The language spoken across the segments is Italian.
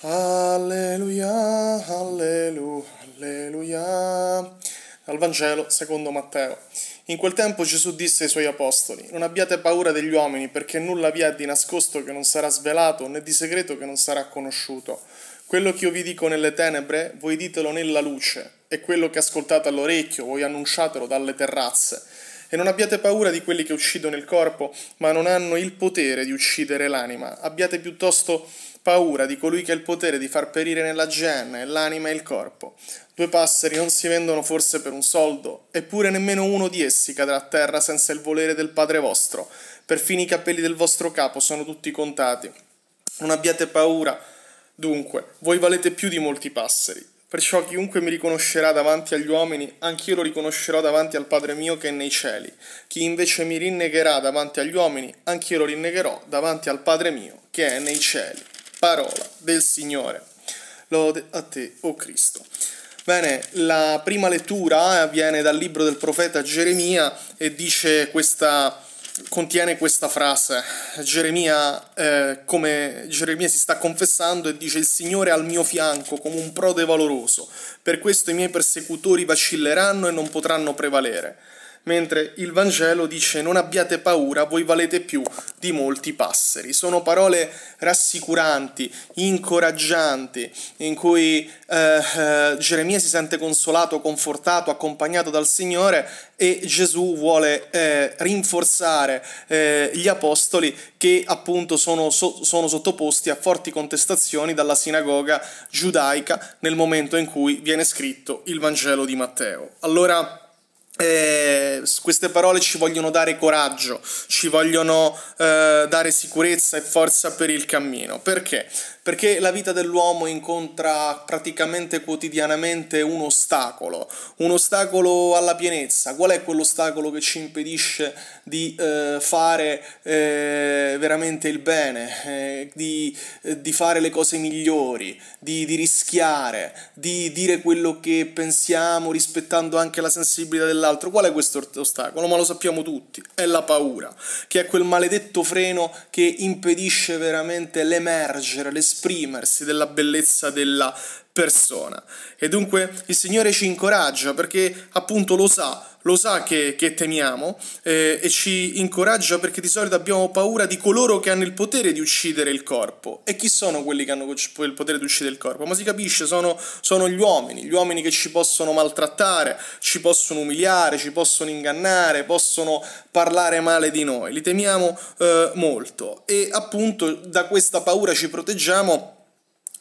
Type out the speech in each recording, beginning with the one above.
Alleluia, alleluia, alleluia. Dal Vangelo secondo Matteo. In quel tempo Gesù disse ai suoi apostoli, Non abbiate paura degli uomini, perché nulla vi è di nascosto che non sarà svelato, né di segreto che non sarà conosciuto. Quello che io vi dico nelle tenebre, voi ditelo nella luce, e quello che ascoltate all'orecchio, voi annunciatelo dalle terrazze. E non abbiate paura di quelli che uccidono il corpo, ma non hanno il potere di uccidere l'anima. Abbiate piuttosto paura di colui che ha il potere di far perire nella genna l'anima e il corpo. Due passeri non si vendono forse per un soldo, eppure nemmeno uno di essi cadrà a terra senza il volere del Padre vostro. Perfino i capelli del vostro capo sono tutti contati. Non abbiate paura. Dunque, voi valete più di molti passeri. Perciò chiunque mi riconoscerà davanti agli uomini, anch'io lo riconoscerò davanti al Padre mio che è nei cieli. Chi invece mi rinnegherà davanti agli uomini, anch'io lo rinnegherò davanti al Padre mio che è nei cieli parola del Signore. Lode a te, o oh Cristo. Bene, la prima lettura eh, viene dal libro del profeta Geremia e dice questa, contiene questa frase. Geremia, eh, come Geremia si sta confessando e dice il Signore è al mio fianco come un prode valoroso, per questo i miei persecutori vacilleranno e non potranno prevalere mentre il Vangelo dice non abbiate paura, voi valete più di molti passeri. Sono parole rassicuranti, incoraggianti, in cui eh, eh, Geremia si sente consolato, confortato, accompagnato dal Signore e Gesù vuole eh, rinforzare eh, gli apostoli che appunto sono, so, sono sottoposti a forti contestazioni dalla sinagoga giudaica nel momento in cui viene scritto il Vangelo di Matteo. Allora, eh, queste parole ci vogliono dare coraggio, ci vogliono eh, dare sicurezza e forza per il cammino. Perché? perché la vita dell'uomo incontra praticamente quotidianamente un ostacolo, un ostacolo alla pienezza. Qual è quell'ostacolo che ci impedisce di eh, fare eh, veramente il bene, eh, di, eh, di, fare le cose migliori, di, di rischiare, di dire quello che pensiamo rispettando anche la sensibilità dell'altro? Qual è questo ostacolo? Ma lo sappiamo tutti, è la paura, che è quel maledetto freno che impedisce veramente l'emergere, l'esperienza esprimersi, della bellezza della persona. E dunque il Signore ci incoraggia perché appunto lo sa, lo sa che, che temiamo eh, e ci incoraggia perché di solito abbiamo paura di coloro che hanno il potere di uccidere il corpo. E chi sono quelli che hanno il potere di uccidere il corpo? Ma si capisce, sono, sono gli uomini, gli uomini che ci possono maltrattare, ci possono umiliare, ci possono ingannare, possono parlare male di noi. Li temiamo eh, molto e appunto da questa paura ci proteggiamo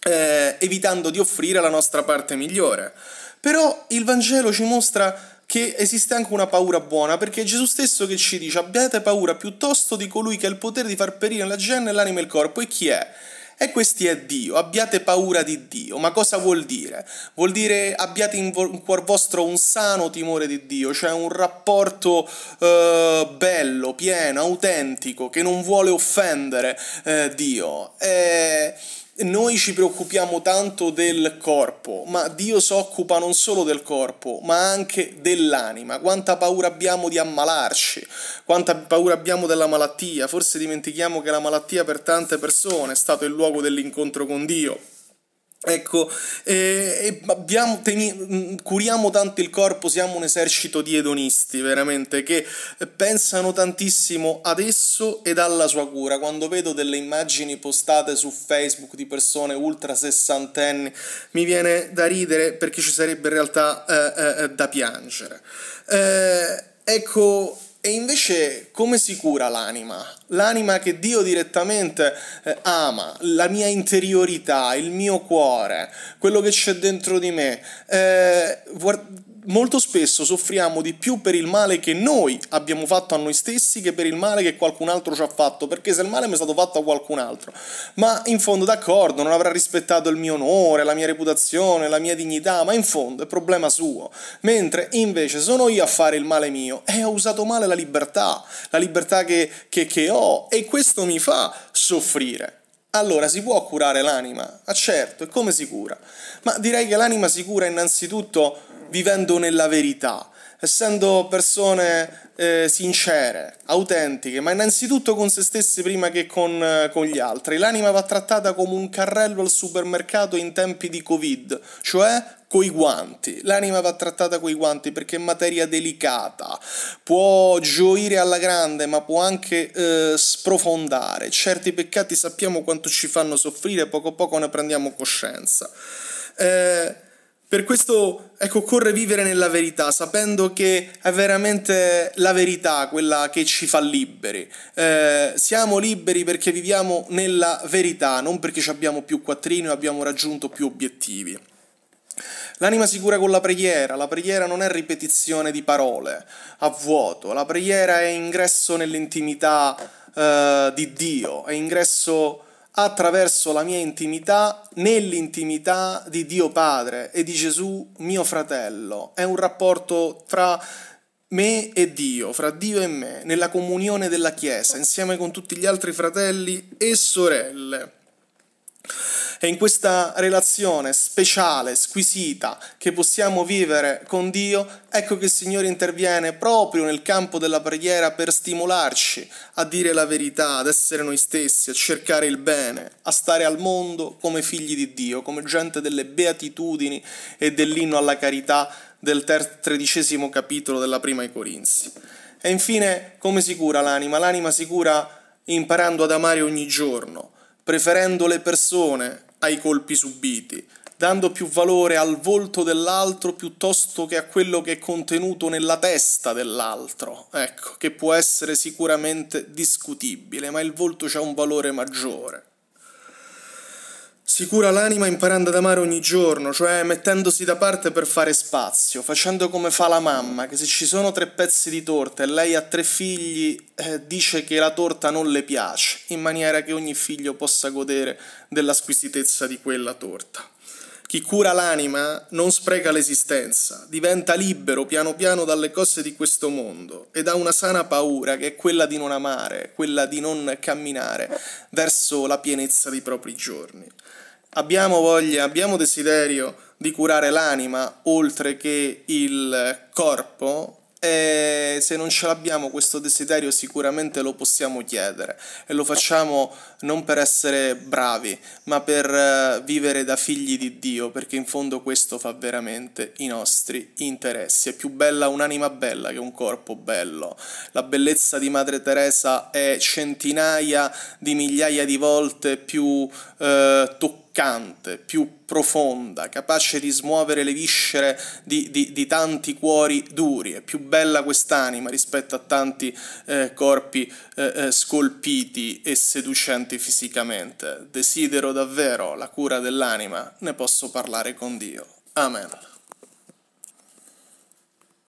eh, evitando di offrire la nostra parte migliore. Però il Vangelo ci mostra che esiste anche una paura buona, perché è Gesù stesso che ci dice abbiate paura piuttosto di colui che ha il potere di far perire la gente l'anima e il corpo. E chi è? E questi è Dio, abbiate paura di Dio. Ma cosa vuol dire? Vuol dire abbiate in, vo- in cuor vostro un sano timore di Dio, cioè un rapporto eh, bello, pieno, autentico, che non vuole offendere eh, Dio. E noi ci preoccupiamo tanto del corpo, ma Dio si occupa non solo del corpo, ma anche dell'anima. Quanta paura abbiamo di ammalarci, quanta paura abbiamo della malattia. Forse dimentichiamo che la malattia per tante persone è stato il luogo dell'incontro con Dio. Ecco, eh, temi- mm, curiamo tanto il corpo, siamo un esercito di edonisti, veramente, che pensano tantissimo ad esso ed alla sua cura. Quando vedo delle immagini postate su Facebook di persone ultra sessantenni, mi viene da ridere perché ci sarebbe in realtà eh, eh, eh da piangere. Eh, ecco, e invece come si cura l'anima? L'anima che Dio direttamente eh, ama, la mia interiorità, il mio cuore, quello che c'è dentro di me. Eh, guard- molto spesso soffriamo di più per il male che noi abbiamo fatto a noi stessi che per il male che qualcun altro ci ha fatto, perché se il male mi è stato fatto a qualcun altro, ma in fondo d'accordo, non avrà rispettato il mio onore, la mia reputazione, la mia dignità, ma in fondo è problema suo. Mentre invece sono io a fare il male mio e ho usato male la libertà, la libertà che, che, che ho e questo mi fa soffrire. Allora si può curare l'anima? Ah certo, e come si cura? Ma direi che l'anima si cura innanzitutto vivendo nella verità, essendo persone eh, sincere, autentiche, ma innanzitutto con se stesse prima che con, eh, con, gli altri. L'anima va trattata come un carrello al supermercato in tempi di Covid, cioè coi guanti. L'anima va trattata coi guanti perché è materia delicata, può gioire alla grande, ma può anche eh, sprofondare. Certi peccati sappiamo quanto ci fanno soffrire, poco a poco ne prendiamo coscienza. Eh, per questo, ecco, occorre vivere nella verità, sapendo che è veramente la verità quella che ci fa liberi. Eh, siamo liberi perché viviamo nella verità, non perché abbiamo più quattrini e abbiamo raggiunto più obiettivi. L'anima si cura con la preghiera, la preghiera non è ripetizione di parole a vuoto, la preghiera è ingresso nell'intimità eh, di Dio, è ingresso attraverso la mia intimità, nell'intimità di Dio Padre e di Gesù mio fratello. È un rapporto tra me e Dio, fra Dio e me, nella comunione della Chiesa, insieme con tutti gli altri fratelli e sorelle. È in questa relazione speciale, squisita, che possiamo vivere con Dio, ecco che il Signore interviene proprio nel campo della preghiera per stimolarci a dire la verità, ad essere noi stessi, a cercare il bene, a stare al mondo come figli di Dio, come gente delle beatitudini e dell'inno alla carità del tredicesimo capitolo della prima ai Corinzi. E infine, come si cura l'anima? L'anima si cura imparando ad amare ogni giorno, preferendo le persone ai colpi subiti, dando più valore al volto dell'altro piuttosto che a quello che è contenuto nella testa dell'altro, ecco, che può essere sicuramente discutibile, ma il volto ha un valore maggiore. Si cura l'anima imparando ad amare ogni giorno, cioè mettendosi da parte per fare spazio, facendo come fa la mamma, che se ci sono tre pezzi di torta e lei ha tre figli, eh, dice che la torta non le piace, in maniera che ogni figlio possa godere della squisitezza di quella torta. Chi cura l'anima non spreca l'esistenza, diventa libero piano piano dalle cose di questo mondo ed ha una sana paura che è quella di non amare, quella di non camminare verso la pienezza dei propri giorni. Abbiamo voglia, abbiamo desiderio di curare l'anima oltre che il corpo, e se non ce l'abbiamo questo desiderio sicuramente lo possiamo chiedere e lo facciamo non per essere bravi, ma per eh, vivere da figli di Dio, perché in fondo questo fa veramente i nostri interessi. È più bella un'anima bella che un corpo bello. La bellezza di Madre Teresa è centinaia di migliaia di volte più eh, toccata toccante, più profonda, capace di smuovere le viscere di, di, di tanti cuori duri. È più bella quest'anima rispetto a tanti eh, corpi eh, eh scolpiti e seducenti fisicamente. Desidero davvero la cura dell'anima, ne posso parlare con Dio. Amen.